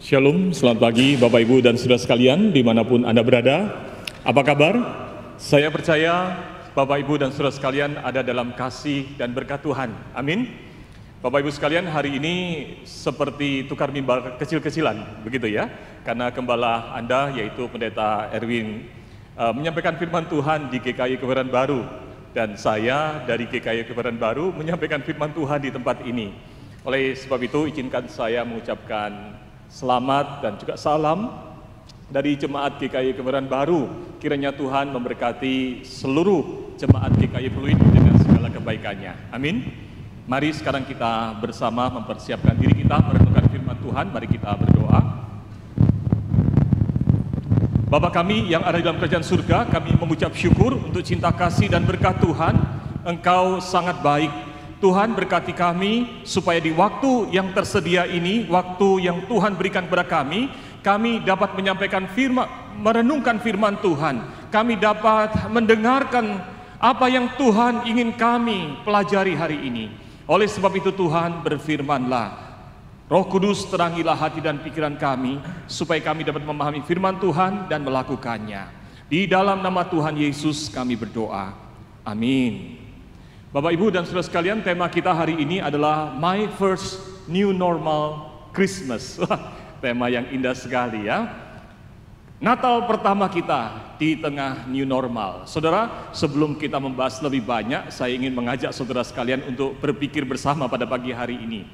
Shalom, selamat pagi Bapak Ibu dan saudara sekalian dimanapun Anda berada. Apa kabar? Saya percaya Bapak Ibu dan saudara sekalian ada dalam kasih dan berkat Tuhan. Amin. Bapak Ibu sekalian hari ini seperti tukar mimbar kecil-kecilan, begitu ya. Karena gembala Anda yaitu Pendeta Erwin eh, menyampaikan firman Tuhan di GKI Kebaran Baru. Dan saya dari GKI Kebaran Baru menyampaikan firman Tuhan di tempat ini. Oleh sebab itu izinkan saya mengucapkan Selamat dan juga salam dari Jemaat GKI Kemeran Baru. Kiranya Tuhan memberkati seluruh Jemaat GKI Pluit dengan segala kebaikannya. Amin. Mari sekarang kita bersama mempersiapkan diri kita merenungkan firman Tuhan. Mari kita berdoa. Bapa kami yang ada di dalam kerajaan surga, kami mengucap syukur untuk cinta kasih dan berkat Tuhan. Engkau sangat baik Tuhan berkati kami supaya di waktu yang tersedia ini, waktu yang Tuhan berikan kepada kami, kami dapat menyampaikan firman, merenungkan firman Tuhan. Kami dapat mendengarkan apa yang Tuhan ingin kami pelajari hari ini. Oleh sebab itu Tuhan berfirmanlah. Roh Kudus terangilah hati dan pikiran kami supaya kami dapat memahami firman Tuhan dan melakukannya. Di dalam nama Tuhan Yesus kami berdoa. Amin. Bapak Ibu dan saudara sekalian, tema kita hari ini adalah My First New Normal Christmas. tema yang indah sekali ya. Natal pertama kita di tengah new normal. Saudara, sebelum kita membahas lebih banyak, saya ingin mengajak saudara sekalian untuk berpikir bersama pada pagi hari ini.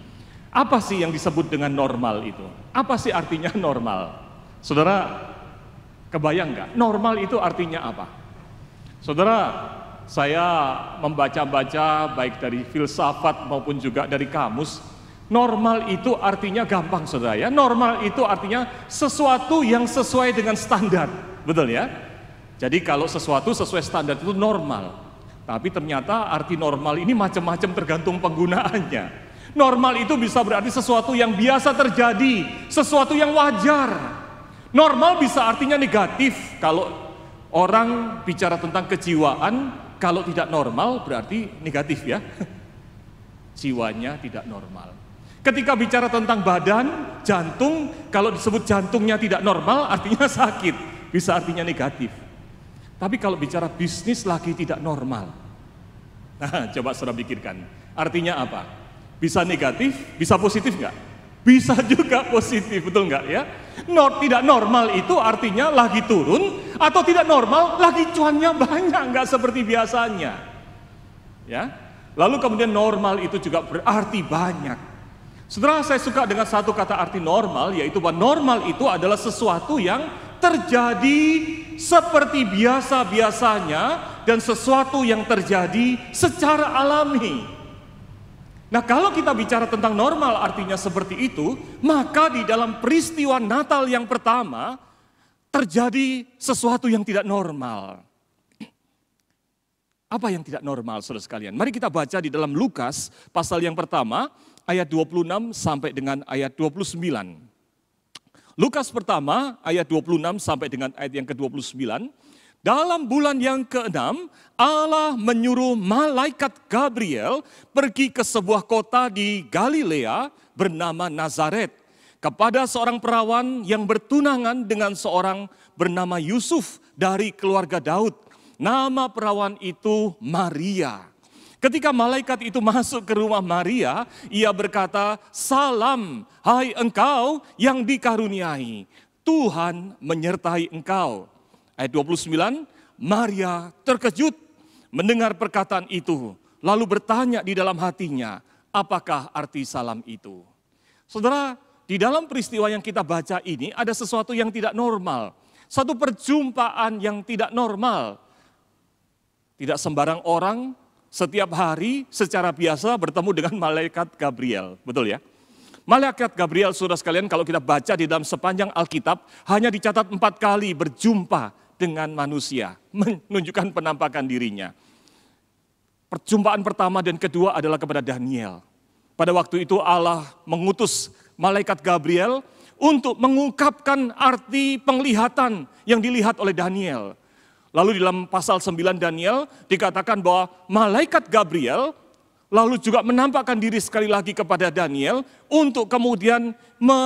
Apa sih yang disebut dengan normal itu? Apa sih artinya normal? Saudara, kebayang nggak? Normal itu artinya apa? Saudara, saya membaca-baca baik dari filsafat maupun juga dari kamus, normal itu artinya gampang saudara ya. Normal itu artinya sesuatu yang sesuai dengan standar, betul ya? Jadi kalau sesuatu sesuai standar itu normal. Tapi ternyata arti normal ini macam-macam tergantung penggunaannya. Normal itu bisa berarti sesuatu yang biasa terjadi, sesuatu yang wajar. Normal bisa artinya negatif kalau orang bicara tentang kejiwaan kalau tidak normal berarti negatif ya. Jiwanya tidak normal. Ketika bicara tentang badan, jantung, kalau disebut jantungnya tidak normal artinya sakit, bisa artinya negatif. Tapi kalau bicara bisnis lagi tidak normal. Nah, coba saudara pikirkan, artinya apa? Bisa negatif, bisa positif nggak? Bisa juga positif, betul nggak ya? Nor, tidak normal itu artinya lagi turun atau tidak normal lagi cuannya banyak nggak seperti biasanya. Ya. Lalu kemudian normal itu juga berarti banyak. Setelah saya suka dengan satu kata arti normal yaitu bahwa normal itu adalah sesuatu yang terjadi seperti biasa-biasanya dan sesuatu yang terjadi secara alami. Nah, kalau kita bicara tentang normal artinya seperti itu, maka di dalam peristiwa Natal yang pertama terjadi sesuatu yang tidak normal. Apa yang tidak normal Saudara sekalian? Mari kita baca di dalam Lukas pasal yang pertama ayat 26 sampai dengan ayat 29. Lukas pertama ayat 26 sampai dengan ayat yang ke-29 dalam bulan yang keenam, Allah menyuruh malaikat Gabriel pergi ke sebuah kota di Galilea bernama Nazaret kepada seorang perawan yang bertunangan dengan seorang bernama Yusuf dari keluarga Daud. Nama perawan itu Maria. Ketika malaikat itu masuk ke rumah Maria, ia berkata, "Salam, hai engkau yang dikaruniai, Tuhan menyertai engkau." ayat 29, Maria terkejut mendengar perkataan itu, lalu bertanya di dalam hatinya, apakah arti salam itu? Saudara, di dalam peristiwa yang kita baca ini ada sesuatu yang tidak normal, satu perjumpaan yang tidak normal. Tidak sembarang orang setiap hari secara biasa bertemu dengan malaikat Gabriel, betul ya? Malaikat Gabriel, saudara sekalian, kalau kita baca di dalam sepanjang Alkitab, hanya dicatat empat kali berjumpa dengan manusia, menunjukkan penampakan dirinya. Perjumpaan pertama dan kedua adalah kepada Daniel. Pada waktu itu Allah mengutus malaikat Gabriel untuk mengungkapkan arti penglihatan yang dilihat oleh Daniel. Lalu di dalam pasal 9 Daniel dikatakan bahwa malaikat Gabriel lalu juga menampakkan diri sekali lagi kepada Daniel untuk kemudian me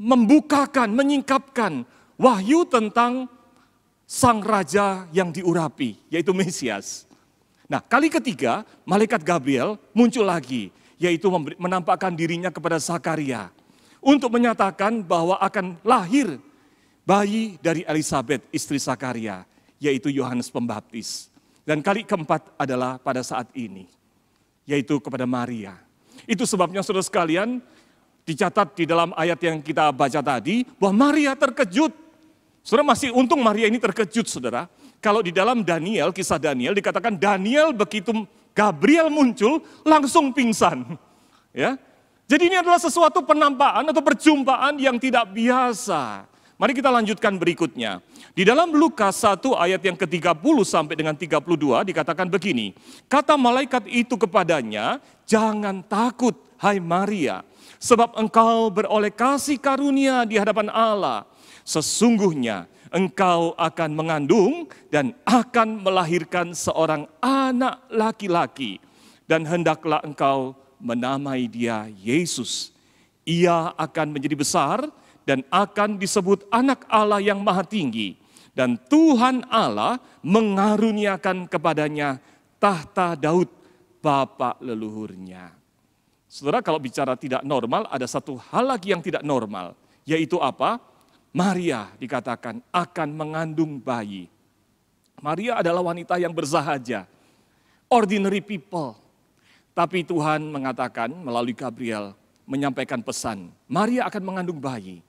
membukakan, menyingkapkan wahyu tentang sang raja yang diurapi, yaitu Mesias. Nah, kali ketiga, malaikat Gabriel muncul lagi, yaitu menampakkan dirinya kepada Zakaria untuk menyatakan bahwa akan lahir bayi dari Elizabeth, istri Zakaria, yaitu Yohanes Pembaptis. Dan kali keempat adalah pada saat ini, yaitu kepada Maria. Itu sebabnya saudara sekalian, dicatat di dalam ayat yang kita baca tadi, bahwa Maria terkejut Saudara masih untung Maria ini terkejut saudara. Kalau di dalam Daniel, kisah Daniel dikatakan Daniel begitu Gabriel muncul langsung pingsan. Ya. Jadi ini adalah sesuatu penampakan atau perjumpaan yang tidak biasa. Mari kita lanjutkan berikutnya. Di dalam Lukas 1 ayat yang ke-30 sampai dengan 32 dikatakan begini. Kata malaikat itu kepadanya, jangan takut hai Maria. Sebab engkau beroleh kasih karunia di hadapan Allah. Sesungguhnya engkau akan mengandung dan akan melahirkan seorang anak laki-laki dan hendaklah engkau menamai dia Yesus. Ia akan menjadi besar dan akan disebut anak Allah yang maha tinggi dan Tuhan Allah mengaruniakan kepadanya tahta Daud bapa leluhurnya. Saudara kalau bicara tidak normal ada satu hal lagi yang tidak normal yaitu apa? Maria dikatakan akan mengandung bayi. Maria adalah wanita yang bersahaja, ordinary people. Tapi Tuhan mengatakan melalui Gabriel, menyampaikan pesan, Maria akan mengandung bayi.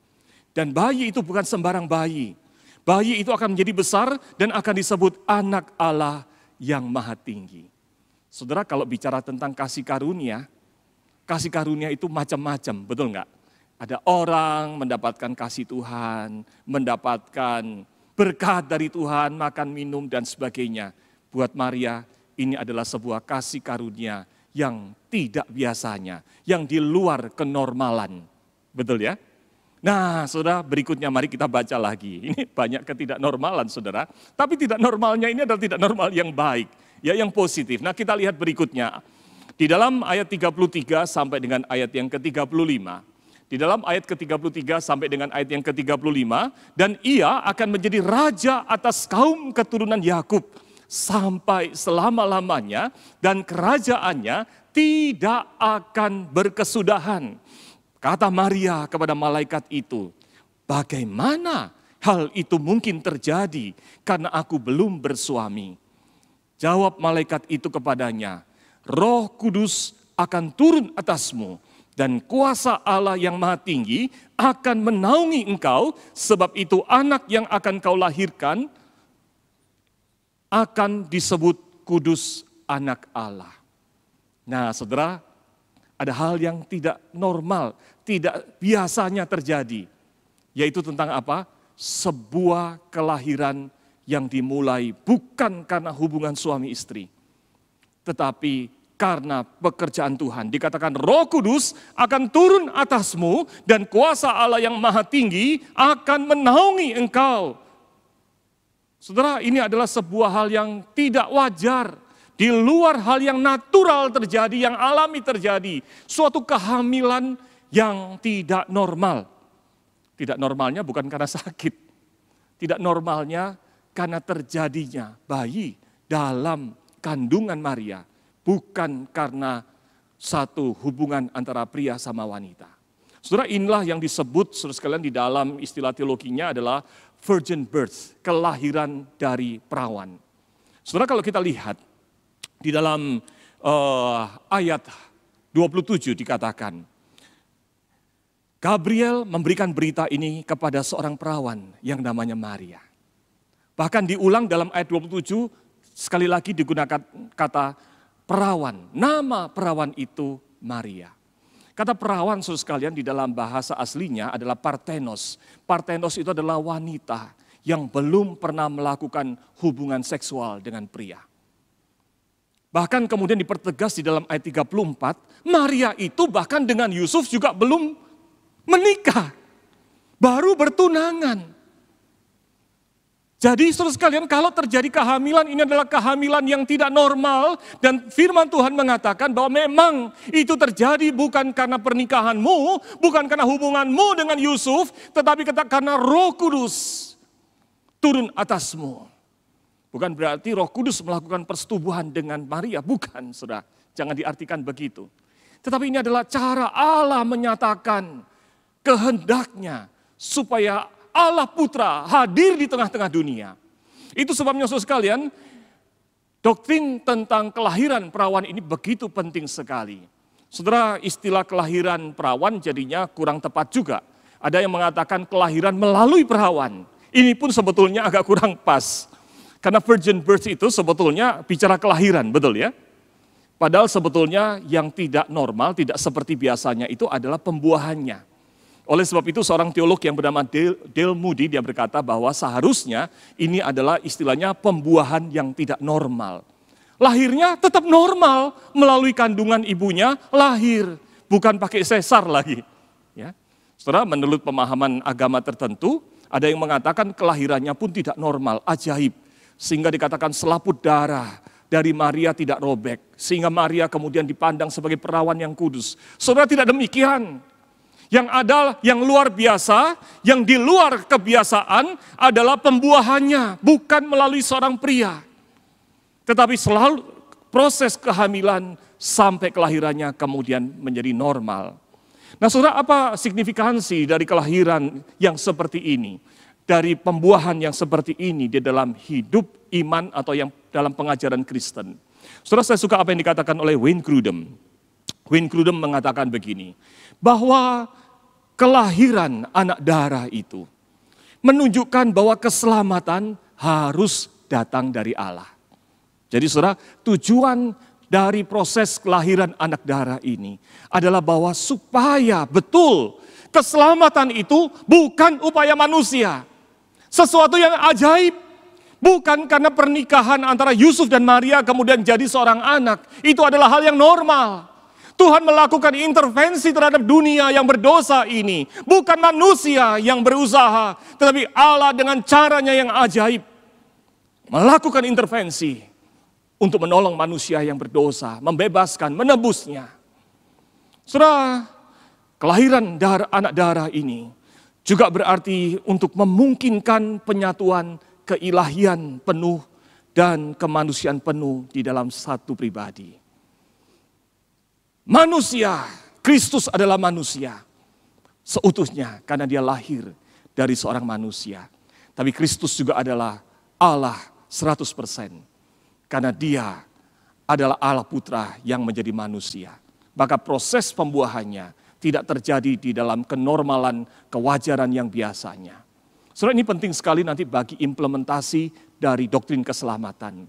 Dan bayi itu bukan sembarang bayi. Bayi itu akan menjadi besar dan akan disebut anak Allah yang maha tinggi. Saudara kalau bicara tentang kasih karunia, kasih karunia itu macam-macam, betul nggak? Ada orang mendapatkan kasih Tuhan, mendapatkan berkat dari Tuhan, makan, minum, dan sebagainya. Buat Maria, ini adalah sebuah kasih karunia yang tidak biasanya, yang di luar kenormalan. Betul ya? Nah, saudara, berikutnya mari kita baca lagi. Ini banyak ketidaknormalan, saudara. Tapi tidak normalnya ini adalah tidak normal yang baik, ya yang positif. Nah, kita lihat berikutnya. Di dalam ayat 33 sampai dengan ayat yang ke-35, di dalam ayat ke-33 sampai dengan ayat yang ke-35 dan ia akan menjadi raja atas kaum keturunan Yakub sampai selama-lamanya dan kerajaannya tidak akan berkesudahan. Kata Maria kepada malaikat itu, "Bagaimana hal itu mungkin terjadi karena aku belum bersuami?" Jawab malaikat itu kepadanya, "Roh Kudus akan turun atasmu." dan kuasa Allah yang maha tinggi akan menaungi engkau, sebab itu anak yang akan kau lahirkan akan disebut kudus anak Allah. Nah saudara, ada hal yang tidak normal, tidak biasanya terjadi. Yaitu tentang apa? Sebuah kelahiran yang dimulai bukan karena hubungan suami istri. Tetapi karena pekerjaan Tuhan. Dikatakan Roh Kudus akan turun atasmu dan kuasa Allah yang maha tinggi akan menaungi engkau. Saudara, ini adalah sebuah hal yang tidak wajar. Di luar hal yang natural terjadi, yang alami terjadi. Suatu kehamilan yang tidak normal. Tidak normalnya bukan karena sakit. Tidak normalnya karena terjadinya bayi dalam kandungan Maria bukan karena satu hubungan antara pria sama wanita. Saudara inilah yang disebut saudara sekalian di dalam istilah teologinya adalah virgin birth, kelahiran dari perawan. Saudara kalau kita lihat di dalam uh, ayat 27 dikatakan, Gabriel memberikan berita ini kepada seorang perawan yang namanya Maria. Bahkan diulang dalam ayat 27 sekali lagi digunakan kata perawan. Nama perawan itu Maria. Kata perawan saudara sekalian di dalam bahasa aslinya adalah partenos. Partenos itu adalah wanita yang belum pernah melakukan hubungan seksual dengan pria. Bahkan kemudian dipertegas di dalam ayat 34, Maria itu bahkan dengan Yusuf juga belum menikah. Baru bertunangan. Jadi saudara sekalian kalau terjadi kehamilan ini adalah kehamilan yang tidak normal dan firman Tuhan mengatakan bahwa memang itu terjadi bukan karena pernikahanmu, bukan karena hubunganmu dengan Yusuf, tetapi karena roh kudus turun atasmu. Bukan berarti roh kudus melakukan persetubuhan dengan Maria, bukan saudara. Jangan diartikan begitu. Tetapi ini adalah cara Allah menyatakan kehendaknya supaya Allah Putra hadir di tengah-tengah dunia. Itu sebabnya saudara sekalian, doktrin tentang kelahiran perawan ini begitu penting sekali. Saudara, istilah kelahiran perawan jadinya kurang tepat juga. Ada yang mengatakan kelahiran melalui perawan. Ini pun sebetulnya agak kurang pas. Karena virgin birth itu sebetulnya bicara kelahiran, betul ya? Padahal sebetulnya yang tidak normal, tidak seperti biasanya itu adalah pembuahannya. Oleh sebab itu seorang teolog yang bernama Dale, Moody dia berkata bahwa seharusnya ini adalah istilahnya pembuahan yang tidak normal. Lahirnya tetap normal melalui kandungan ibunya lahir, bukan pakai sesar lagi. Ya. setelah menurut pemahaman agama tertentu, ada yang mengatakan kelahirannya pun tidak normal, ajaib. Sehingga dikatakan selaput darah, dari Maria tidak robek, sehingga Maria kemudian dipandang sebagai perawan yang kudus. Saudara tidak demikian yang adalah yang luar biasa, yang di luar kebiasaan adalah pembuahannya, bukan melalui seorang pria. Tetapi selalu proses kehamilan sampai kelahirannya kemudian menjadi normal. Nah saudara apa signifikansi dari kelahiran yang seperti ini? Dari pembuahan yang seperti ini di dalam hidup iman atau yang dalam pengajaran Kristen. Saudara saya suka apa yang dikatakan oleh Wayne Grudem. Wayne Grudem mengatakan begini, bahwa kelahiran anak darah itu menunjukkan bahwa keselamatan harus datang dari Allah. Jadi saudara, tujuan dari proses kelahiran anak darah ini adalah bahwa supaya betul keselamatan itu bukan upaya manusia. Sesuatu yang ajaib. Bukan karena pernikahan antara Yusuf dan Maria kemudian jadi seorang anak. Itu adalah hal yang normal. Tuhan melakukan intervensi terhadap dunia yang berdosa ini. Bukan manusia yang berusaha, tetapi Allah dengan caranya yang ajaib melakukan intervensi untuk menolong manusia yang berdosa, membebaskan, menebusnya. Saudara, kelahiran darah anak darah ini juga berarti untuk memungkinkan penyatuan keilahian penuh dan kemanusiaan penuh di dalam satu pribadi manusia. Kristus adalah manusia. Seutuhnya karena dia lahir dari seorang manusia. Tapi Kristus juga adalah Allah 100%. Karena dia adalah Allah Putra yang menjadi manusia. Maka proses pembuahannya tidak terjadi di dalam kenormalan, kewajaran yang biasanya. Saudara ini penting sekali nanti bagi implementasi dari doktrin keselamatan.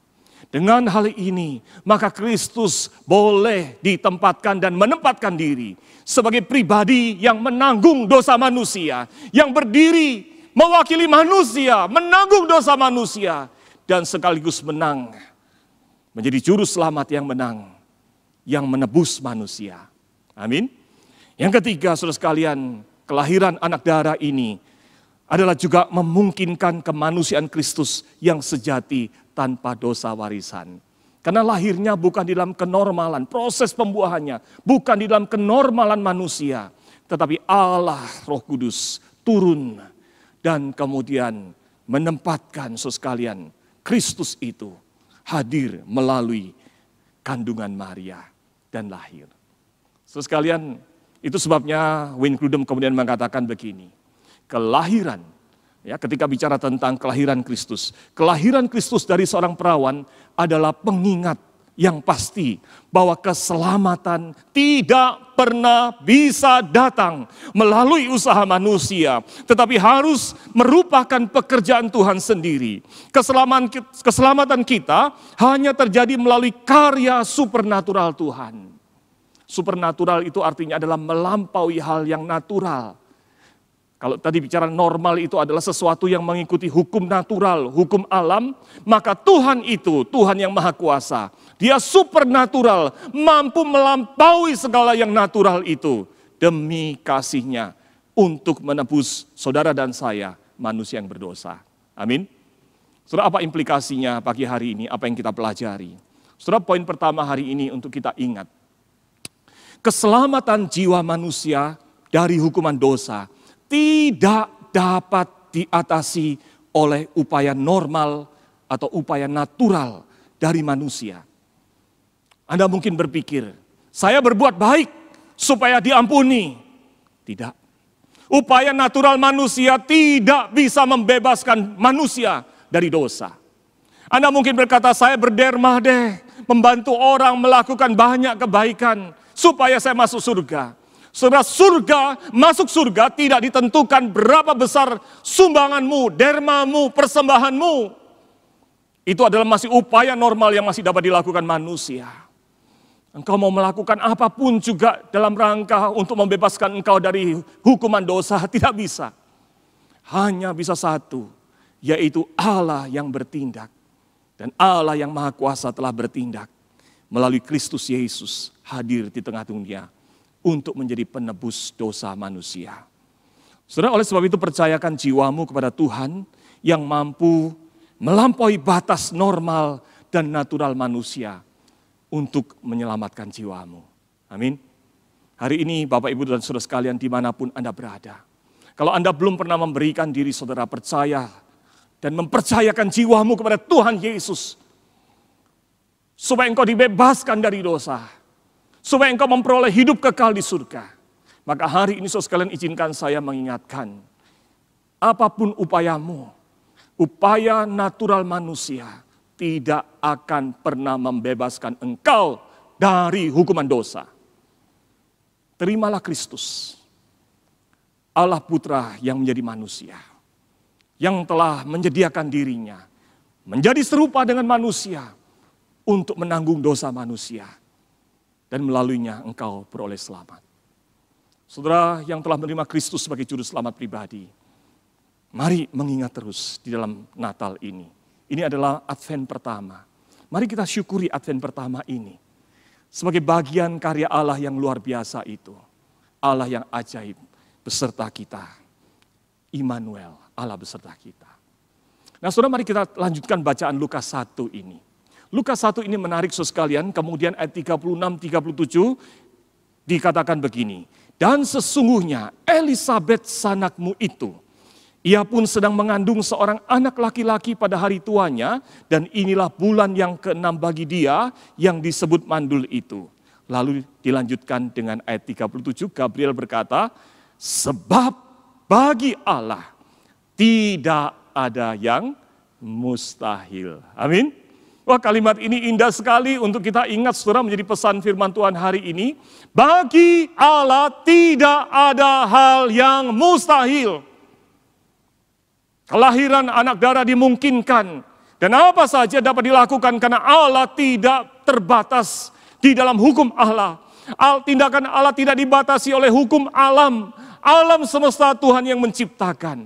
Dengan hal ini, maka Kristus boleh ditempatkan dan menempatkan diri sebagai pribadi yang menanggung dosa manusia, yang berdiri mewakili manusia, menanggung dosa manusia, dan sekaligus menang menjadi juru selamat yang menang, yang menebus manusia. Amin. Yang ketiga, saudara sekalian, kelahiran anak darah ini adalah juga memungkinkan kemanusiaan Kristus yang sejati tanpa dosa warisan. Karena lahirnya bukan di dalam kenormalan, proses pembuahannya bukan di dalam kenormalan manusia, tetapi Allah Roh Kudus turun dan kemudian menempatkan sesekalian Kristus itu hadir melalui kandungan Maria dan lahir. Sesekalian itu sebabnya Wayne kemudian mengatakan begini, kelahiran Ya, ketika bicara tentang kelahiran Kristus, kelahiran Kristus dari seorang perawan adalah pengingat yang pasti bahwa keselamatan tidak pernah bisa datang melalui usaha manusia, tetapi harus merupakan pekerjaan Tuhan sendiri. Keselamatan, keselamatan kita hanya terjadi melalui karya supernatural Tuhan. Supernatural itu artinya adalah melampaui hal yang natural kalau tadi bicara normal itu adalah sesuatu yang mengikuti hukum natural, hukum alam, maka Tuhan itu Tuhan yang Maha Kuasa. Dia supernatural, mampu melampaui segala yang natural itu demi kasihnya untuk menebus saudara dan saya, manusia yang berdosa. Amin. Saudara, apa implikasinya pagi hari ini? Apa yang kita pelajari? Saudara, poin pertama hari ini untuk kita ingat. Keselamatan jiwa manusia dari hukuman dosa tidak dapat diatasi oleh upaya normal atau upaya natural dari manusia. Anda mungkin berpikir, saya berbuat baik supaya diampuni. Tidak. Upaya natural manusia tidak bisa membebaskan manusia dari dosa. Anda mungkin berkata, saya berderma deh, membantu orang melakukan banyak kebaikan supaya saya masuk surga. Saudara, surga, masuk surga tidak ditentukan berapa besar sumbanganmu, dermamu, persembahanmu. Itu adalah masih upaya normal yang masih dapat dilakukan manusia. Engkau mau melakukan apapun juga dalam rangka untuk membebaskan engkau dari hukuman dosa, tidak bisa. Hanya bisa satu, yaitu Allah yang bertindak. Dan Allah yang maha kuasa telah bertindak melalui Kristus Yesus hadir di tengah dunia untuk menjadi penebus dosa manusia. Saudara, oleh sebab itu percayakan jiwamu kepada Tuhan yang mampu melampaui batas normal dan natural manusia untuk menyelamatkan jiwamu. Amin. Hari ini Bapak Ibu dan Saudara sekalian dimanapun Anda berada. Kalau Anda belum pernah memberikan diri saudara percaya dan mempercayakan jiwamu kepada Tuhan Yesus. Supaya engkau dibebaskan dari dosa supaya engkau memperoleh hidup kekal di surga. Maka hari ini saudara sekalian izinkan saya mengingatkan, apapun upayamu, upaya natural manusia tidak akan pernah membebaskan engkau dari hukuman dosa. Terimalah Kristus, Allah Putra yang menjadi manusia, yang telah menyediakan dirinya, menjadi serupa dengan manusia, untuk menanggung dosa manusia dan melaluinya engkau beroleh selamat. Saudara yang telah menerima Kristus sebagai juru selamat pribadi, mari mengingat terus di dalam Natal ini. Ini adalah Advent pertama. Mari kita syukuri Advent pertama ini sebagai bagian karya Allah yang luar biasa itu. Allah yang ajaib beserta kita. Immanuel, Allah beserta kita. Nah saudara mari kita lanjutkan bacaan Lukas 1 ini. Lukas 1 ini menarik so sekalian, kemudian ayat 36 37 dikatakan begini. Dan sesungguhnya Elisabeth sanakmu itu ia pun sedang mengandung seorang anak laki-laki pada hari tuanya, dan inilah bulan yang keenam bagi dia yang disebut mandul itu. Lalu dilanjutkan dengan ayat 37, Gabriel berkata, Sebab bagi Allah tidak ada yang mustahil. Amin. Wah kalimat ini indah sekali untuk kita ingat saudara menjadi pesan firman Tuhan hari ini. Bagi Allah tidak ada hal yang mustahil. Kelahiran anak darah dimungkinkan. Dan apa saja dapat dilakukan karena Allah tidak terbatas di dalam hukum Allah. Al tindakan Allah tidak dibatasi oleh hukum alam. Alam semesta Tuhan yang menciptakan.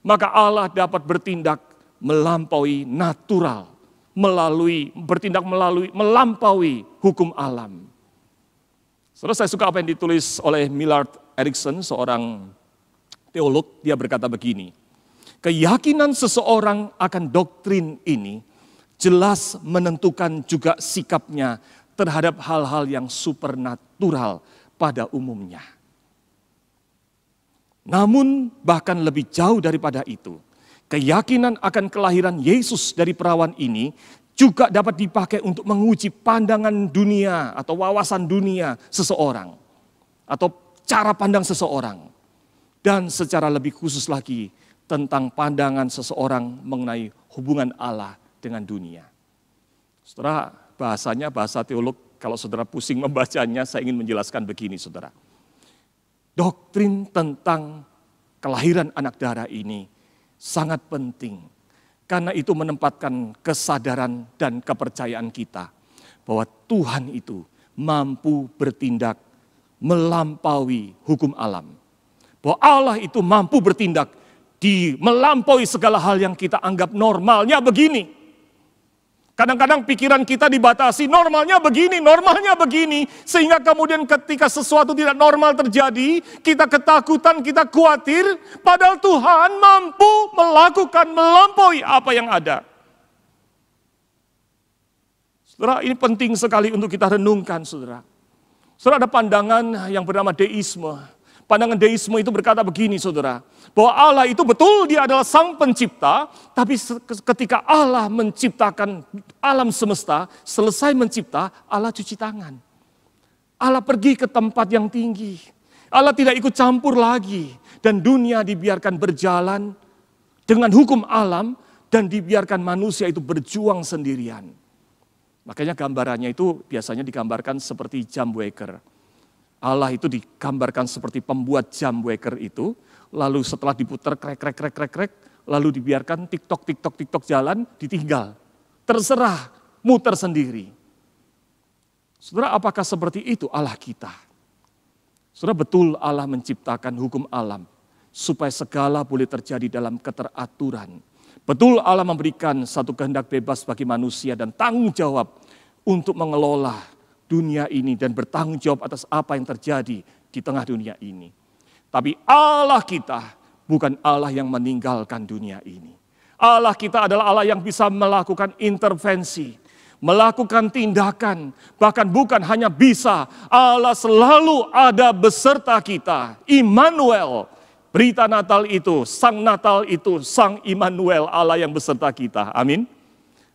Maka Allah dapat bertindak melampaui natural melalui, bertindak melalui, melampaui hukum alam. Terus saya suka apa yang ditulis oleh Millard Erickson, seorang teolog, dia berkata begini, keyakinan seseorang akan doktrin ini jelas menentukan juga sikapnya terhadap hal-hal yang supernatural pada umumnya. Namun bahkan lebih jauh daripada itu, keyakinan akan kelahiran Yesus dari perawan ini juga dapat dipakai untuk menguji pandangan dunia atau wawasan dunia seseorang atau cara pandang seseorang dan secara lebih khusus lagi tentang pandangan seseorang mengenai hubungan Allah dengan dunia. Saudara, bahasanya bahasa teolog kalau saudara pusing membacanya saya ingin menjelaskan begini saudara. Doktrin tentang kelahiran anak darah ini sangat penting. Karena itu menempatkan kesadaran dan kepercayaan kita bahwa Tuhan itu mampu bertindak melampaui hukum alam. Bahwa Allah itu mampu bertindak di melampaui segala hal yang kita anggap normalnya begini. Kadang-kadang pikiran kita dibatasi, normalnya begini, normalnya begini. Sehingga kemudian ketika sesuatu tidak normal terjadi, kita ketakutan, kita khawatir. Padahal Tuhan mampu melakukan melampaui apa yang ada. Saudara, ini penting sekali untuk kita renungkan, saudara. Saudara, ada pandangan yang bernama deisme Pandangan deisme itu berkata begini saudara, bahwa Allah itu betul dia adalah sang pencipta, tapi ketika Allah menciptakan alam semesta, selesai mencipta, Allah cuci tangan. Allah pergi ke tempat yang tinggi. Allah tidak ikut campur lagi. Dan dunia dibiarkan berjalan dengan hukum alam dan dibiarkan manusia itu berjuang sendirian. Makanya gambarannya itu biasanya digambarkan seperti jam waker Allah itu digambarkan seperti pembuat jam waker itu, lalu setelah diputar krek krek krek krek krek, lalu dibiarkan tiktok tiktok tiktok jalan, ditinggal. Terserah, muter sendiri. Saudara, apakah seperti itu Allah kita? Saudara, betul Allah menciptakan hukum alam supaya segala boleh terjadi dalam keteraturan. Betul Allah memberikan satu kehendak bebas bagi manusia dan tanggung jawab untuk mengelola dunia ini dan bertanggung jawab atas apa yang terjadi di tengah dunia ini. Tapi Allah kita bukan Allah yang meninggalkan dunia ini. Allah kita adalah Allah yang bisa melakukan intervensi, melakukan tindakan, bahkan bukan hanya bisa, Allah selalu ada beserta kita. Immanuel, berita Natal itu, sang Natal itu, sang Immanuel, Allah yang beserta kita. Amin.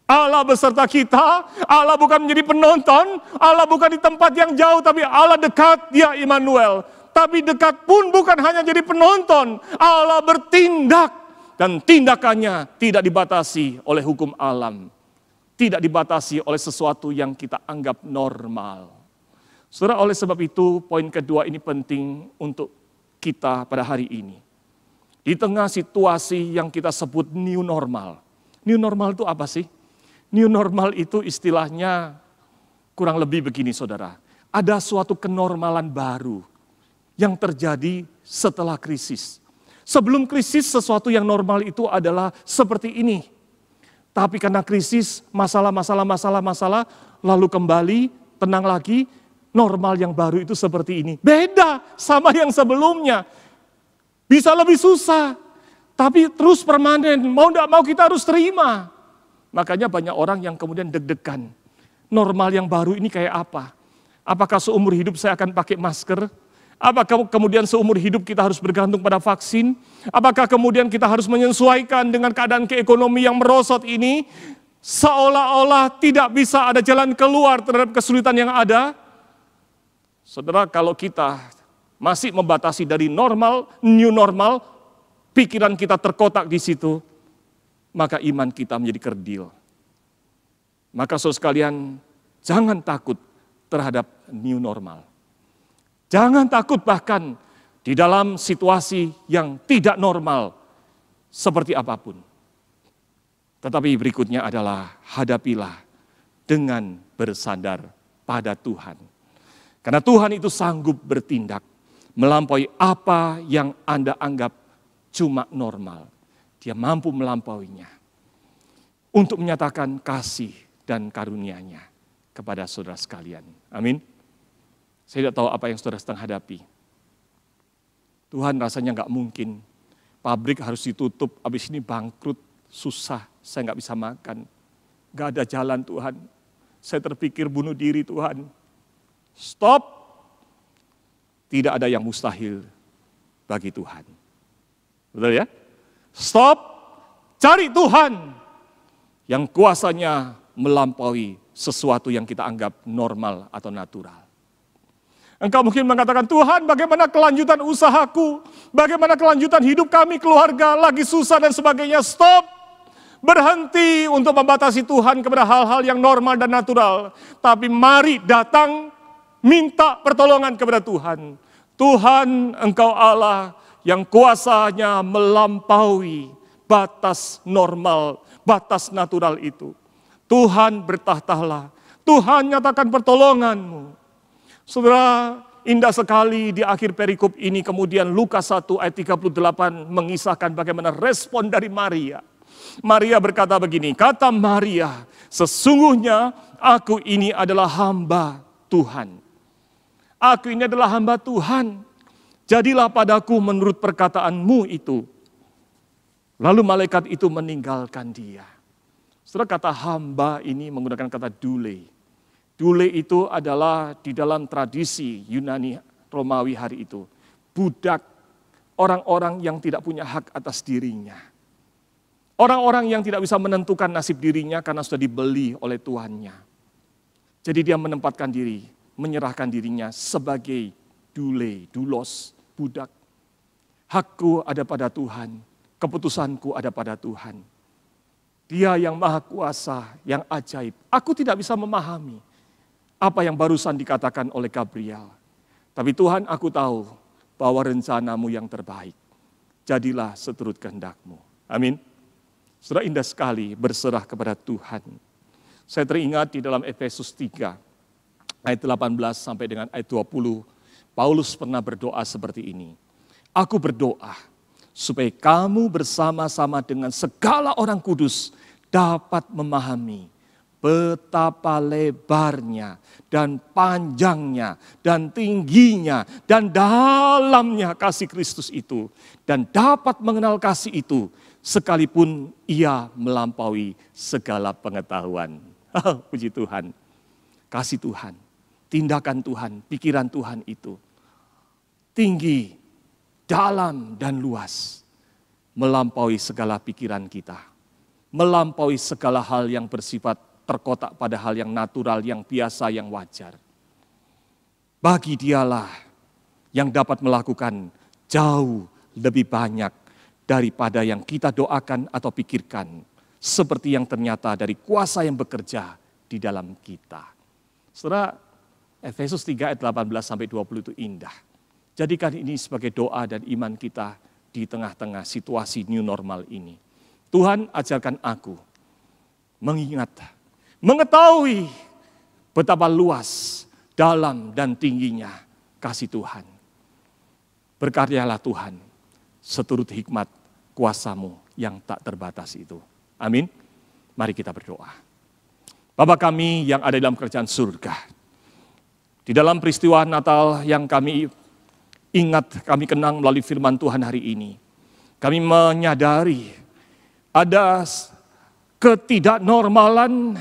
Allah beserta kita, Allah bukan menjadi penonton, Allah bukan di tempat yang jauh, tapi Allah dekat, ya Immanuel. Tapi dekat pun bukan hanya jadi penonton, Allah bertindak. Dan tindakannya tidak dibatasi oleh hukum alam. Tidak dibatasi oleh sesuatu yang kita anggap normal. Saudara, oleh sebab itu poin kedua ini penting untuk kita pada hari ini. Di tengah situasi yang kita sebut new normal. New normal itu apa sih? New normal itu istilahnya kurang lebih begini saudara. Ada suatu kenormalan baru yang terjadi setelah krisis. Sebelum krisis sesuatu yang normal itu adalah seperti ini. Tapi karena krisis, masalah-masalah masalah-masalah lalu kembali tenang lagi, normal yang baru itu seperti ini. Beda sama yang sebelumnya. Bisa lebih susah, tapi terus permanen. Mau tidak mau kita harus terima. Makanya banyak orang yang kemudian deg-degan. Normal yang baru ini kayak apa? Apakah seumur hidup saya akan pakai masker? Apakah kemudian seumur hidup kita harus bergantung pada vaksin? Apakah kemudian kita harus menyesuaikan dengan keadaan keekonomi yang merosot ini? Seolah-olah tidak bisa ada jalan keluar terhadap kesulitan yang ada. Saudara, kalau kita masih membatasi dari normal, new normal, pikiran kita terkotak di situ, maka iman kita menjadi kerdil. Maka saudara sekalian, jangan takut terhadap new normal. Jangan takut bahkan di dalam situasi yang tidak normal seperti apapun. Tetapi berikutnya adalah hadapilah dengan bersandar pada Tuhan. Karena Tuhan itu sanggup bertindak melampaui apa yang Anda anggap cuma normal dia mampu melampauinya untuk menyatakan kasih dan karunia-Nya kepada saudara sekalian. Amin. Saya tidak tahu apa yang saudara sedang hadapi. Tuhan rasanya nggak mungkin. Pabrik harus ditutup, habis ini bangkrut, susah, saya nggak bisa makan. Nggak ada jalan Tuhan. Saya terpikir bunuh diri Tuhan. Stop. Tidak ada yang mustahil bagi Tuhan. Betul ya? Stop, cari Tuhan yang kuasanya melampaui sesuatu yang kita anggap normal atau natural. Engkau mungkin mengatakan, Tuhan bagaimana kelanjutan usahaku, bagaimana kelanjutan hidup kami, keluarga, lagi susah dan sebagainya. Stop, berhenti untuk membatasi Tuhan kepada hal-hal yang normal dan natural. Tapi mari datang, minta pertolongan kepada Tuhan. Tuhan engkau Allah yang kuasanya melampaui batas normal, batas natural itu. Tuhan bertahtahlah, Tuhan nyatakan pertolonganmu. Saudara, indah sekali di akhir perikop ini kemudian Lukas 1 ayat 38 mengisahkan bagaimana respon dari Maria. Maria berkata begini, kata Maria, sesungguhnya aku ini adalah hamba Tuhan. Aku ini adalah hamba Tuhan. Jadilah padaku menurut perkataanmu itu. Lalu malaikat itu meninggalkan dia. Setelah kata hamba ini menggunakan kata dule. Dule itu adalah di dalam tradisi Yunani Romawi hari itu. Budak orang-orang yang tidak punya hak atas dirinya. Orang-orang yang tidak bisa menentukan nasib dirinya karena sudah dibeli oleh tuannya. Jadi dia menempatkan diri, menyerahkan dirinya sebagai dule, dulos, budak. Hakku ada pada Tuhan, keputusanku ada pada Tuhan. Dia yang maha kuasa, yang ajaib. Aku tidak bisa memahami apa yang barusan dikatakan oleh Gabriel. Tapi Tuhan aku tahu bahwa rencanamu yang terbaik. Jadilah seturut kehendakmu. Amin. Sudah indah sekali berserah kepada Tuhan. Saya teringat di dalam Efesus 3 ayat 18 sampai dengan ayat 20 Paulus pernah berdoa seperti ini. Aku berdoa supaya kamu bersama-sama dengan segala orang kudus dapat memahami betapa lebarnya dan panjangnya dan tingginya dan dalamnya kasih Kristus itu dan dapat mengenal kasih itu sekalipun ia melampaui segala pengetahuan. puji Tuhan. Kasih Tuhan tindakan Tuhan, pikiran Tuhan itu tinggi, dalam, dan luas, melampaui segala pikiran kita, melampaui segala hal yang bersifat terkotak pada hal yang natural, yang biasa, yang wajar. Bagi dialah yang dapat melakukan jauh lebih banyak daripada yang kita doakan atau pikirkan, seperti yang ternyata dari kuasa yang bekerja di dalam kita. Saudara, Efesus 3 ayat 18 sampai 20 itu indah. Jadikan ini sebagai doa dan iman kita di tengah-tengah situasi new normal ini. Tuhan ajarkan aku mengingat, mengetahui betapa luas, dalam dan tingginya kasih Tuhan. Berkaryalah Tuhan seturut hikmat kuasamu yang tak terbatas itu. Amin. Mari kita berdoa. Bapa kami yang ada dalam kerjaan surga, di dalam peristiwa Natal yang kami ingat, kami kenang melalui firman Tuhan hari ini. Kami menyadari ada ketidaknormalan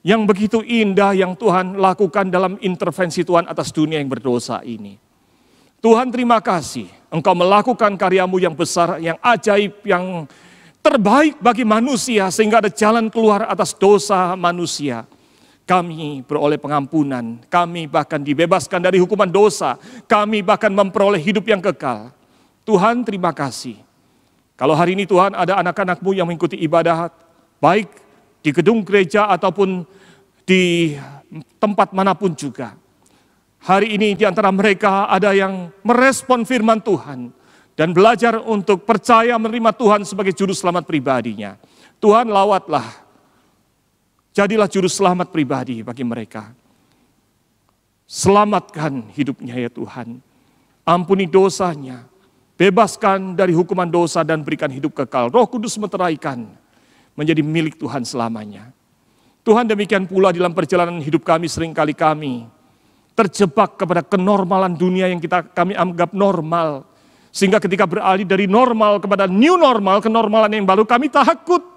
yang begitu indah yang Tuhan lakukan dalam intervensi Tuhan atas dunia yang berdosa ini. Tuhan terima kasih engkau melakukan karyamu yang besar, yang ajaib, yang terbaik bagi manusia sehingga ada jalan keluar atas dosa manusia kami beroleh pengampunan, kami bahkan dibebaskan dari hukuman dosa, kami bahkan memperoleh hidup yang kekal. Tuhan terima kasih. Kalau hari ini Tuhan ada anak-anakmu yang mengikuti ibadah, baik di gedung gereja ataupun di tempat manapun juga. Hari ini di antara mereka ada yang merespon firman Tuhan dan belajar untuk percaya menerima Tuhan sebagai juru selamat pribadinya. Tuhan lawatlah Jadilah juru selamat pribadi bagi mereka. Selamatkan hidupnya ya Tuhan. Ampuni dosanya. Bebaskan dari hukuman dosa dan berikan hidup kekal. Roh Kudus meteraikan menjadi milik Tuhan selamanya. Tuhan demikian pula dalam perjalanan hidup kami seringkali kami terjebak kepada kenormalan dunia yang kita kami anggap normal. Sehingga ketika beralih dari normal kepada new normal, kenormalan yang baru, kami takut.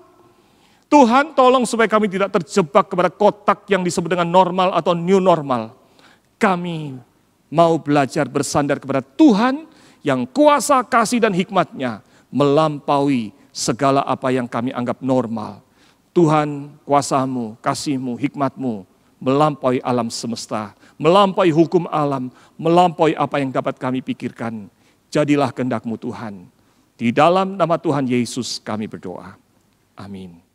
Tuhan tolong supaya kami tidak terjebak kepada kotak yang disebut dengan normal atau new normal. Kami mau belajar bersandar kepada Tuhan yang kuasa kasih dan hikmatnya melampaui segala apa yang kami anggap normal. Tuhan kuasamu, kasihmu, hikmatmu melampaui alam semesta, melampaui hukum alam, melampaui apa yang dapat kami pikirkan. Jadilah kendakmu, Tuhan. Di dalam nama Tuhan Yesus kami berdoa. Amin.